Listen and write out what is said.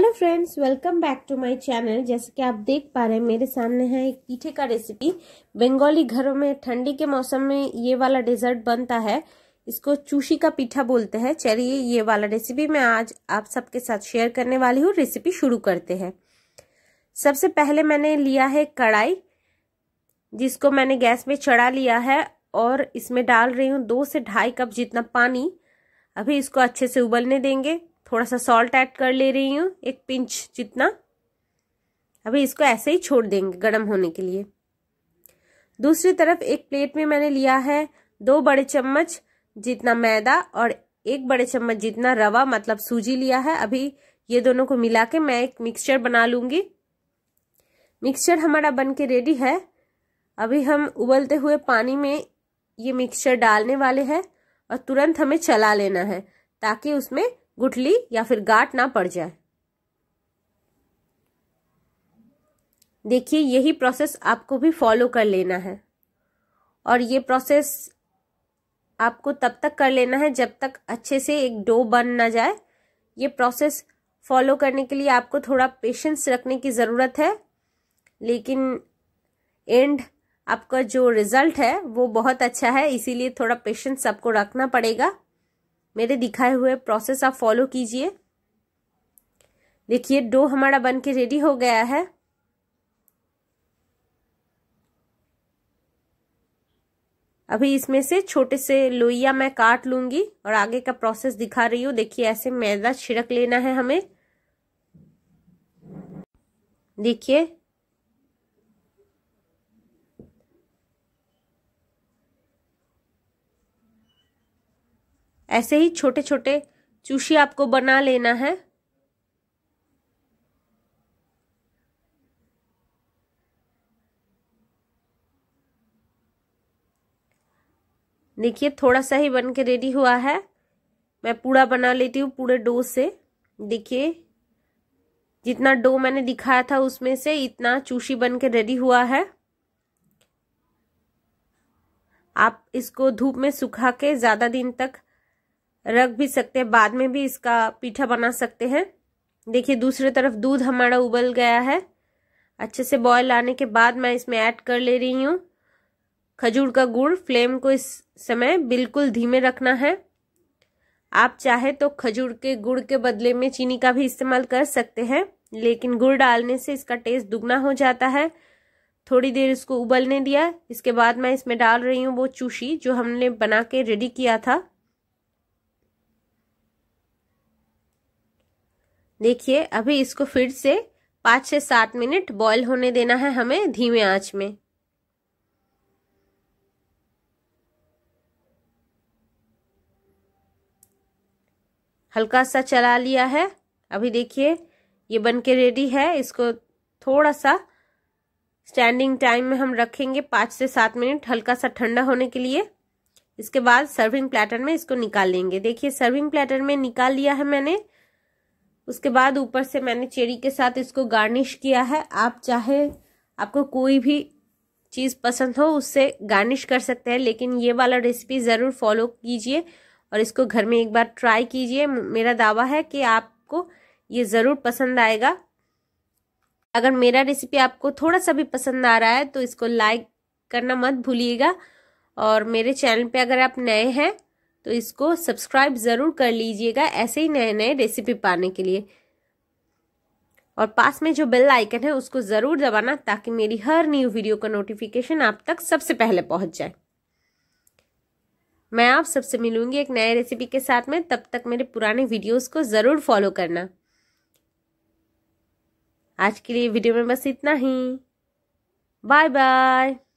hello friends welcome back to my channel जैसे कि आप देख पा रहे हैं मेरे सामने है एक पीठे का रेसिपी बंगाली घरों में ठंडी के मौसम में ये वाला डेजर्ट बनता है इसको चूशी का पीठा बोलते हैं चलिए ये वाला रेसिपी मैं आज आप सबके साथ शेयर करने वाली हूँ रेसिपी शुरू करते हैं सबसे पहले मैंने लिया है कढ़ाई जिसको मैंने गैस में चढ़ा लिया है और इसमें डाल रही हूँ दो से ढाई कप जितना पानी अभी इसको अच्छे से उबलने देंगे थोड़ा सा सॉल्ट ऐड कर ले रही हूँ एक पिंच जितना अभी इसको ऐसे ही छोड़ देंगे गर्म होने के लिए दूसरी तरफ एक प्लेट में मैंने लिया है दो बड़े चम्मच जितना मैदा और एक बड़े चम्मच जितना रवा मतलब सूजी लिया है अभी ये दोनों को मिला के मैं एक मिक्सचर बना लूंगी मिक्सचर हमारा बन के रेडी है अभी हम उबलते हुए पानी में ये मिक्सचर डालने वाले हैं और तुरंत हमें चला लेना है ताकि उसमें गुठली या फिर गांठ ना पड़ जाए देखिए यही प्रोसेस आपको भी फॉलो कर लेना है और ये प्रोसेस आपको तब तक कर लेना है जब तक अच्छे से एक डो बन ना जाए ये प्रोसेस फॉलो करने के लिए आपको थोड़ा पेशेंस रखने की ज़रूरत है लेकिन एंड आपका जो रिज़ल्ट है वो बहुत अच्छा है इसीलिए थोड़ा पेशेंस आपको रखना पड़ेगा मेरे दिखाए हुए प्रोसेस आप फॉलो कीजिए देखिए डो हमारा बन के रेडी हो गया है अभी इसमें से छोटे से लोइया मैं काट लूंगी और आगे का प्रोसेस दिखा रही हूँ देखिए ऐसे मैदा छिड़क लेना है हमें देखिए ऐसे ही छोटे छोटे चूशी आपको बना लेना है देखिए थोड़ा सा ही बन के रेडी हुआ है मैं पूरा बना लेती हूँ पूरे डो से देखिए जितना डो मैंने दिखाया था उसमें से इतना चूशी बन के रेडी हुआ है आप इसको धूप में सुखा के ज़्यादा दिन तक रख भी सकते हैं बाद में भी इसका पीठा बना सकते हैं देखिए दूसरी तरफ दूध हमारा उबल गया है अच्छे से बॉयल आने के बाद मैं इसमें ऐड कर ले रही हूँ खजूर का गुड़ फ्लेम को इस समय बिल्कुल धीमे रखना है आप चाहे तो खजूर के गुड़ के बदले में चीनी का भी इस्तेमाल कर सकते हैं लेकिन गुड़ डालने से इसका टेस्ट दुगना हो जाता है थोड़ी देर इसको उबलने दिया इसके बाद मैं इसमें डाल रही हूँ वो चूशी जो हमने बना के रेडी किया था देखिए अभी इसको फिर से पाँच से सात मिनट बॉईल होने देना है हमें धीमे आंच में हल्का सा चला लिया है अभी देखिए ये बन के रेडी है इसको थोड़ा सा स्टैंडिंग टाइम में हम रखेंगे पाँच से सात मिनट हल्का सा ठंडा होने के लिए इसके बाद सर्विंग प्लेटर में इसको निकाल लेंगे देखिए सर्विंग प्लेटर में निकाल लिया है मैंने उसके बाद ऊपर से मैंने चेरी के साथ इसको गार्निश किया है आप चाहे आपको कोई भी चीज़ पसंद हो उससे गार्निश कर सकते हैं लेकिन ये वाला रेसिपी ज़रूर फॉलो कीजिए और इसको घर में एक बार ट्राई कीजिए मेरा दावा है कि आपको ये ज़रूर पसंद आएगा अगर मेरा रेसिपी आपको थोड़ा सा भी पसंद आ रहा है तो इसको लाइक करना मत भूलिएगा और मेरे चैनल पे अगर आप नए हैं तो इसको सब्सक्राइब ज़रूर कर लीजिएगा ऐसे ही नए नए रेसिपी पाने के लिए और पास में जो बेल आइकन है उसको ज़रूर दबाना ताकि मेरी हर न्यू वीडियो का नोटिफिकेशन आप तक सबसे पहले पहुंच जाए मैं आप सबसे मिलूंगी एक नए रेसिपी के साथ में तब तक मेरे पुराने वीडियोस को ज़रूर फॉलो करना आज के लिए वीडियो में बस इतना ही बाय बाय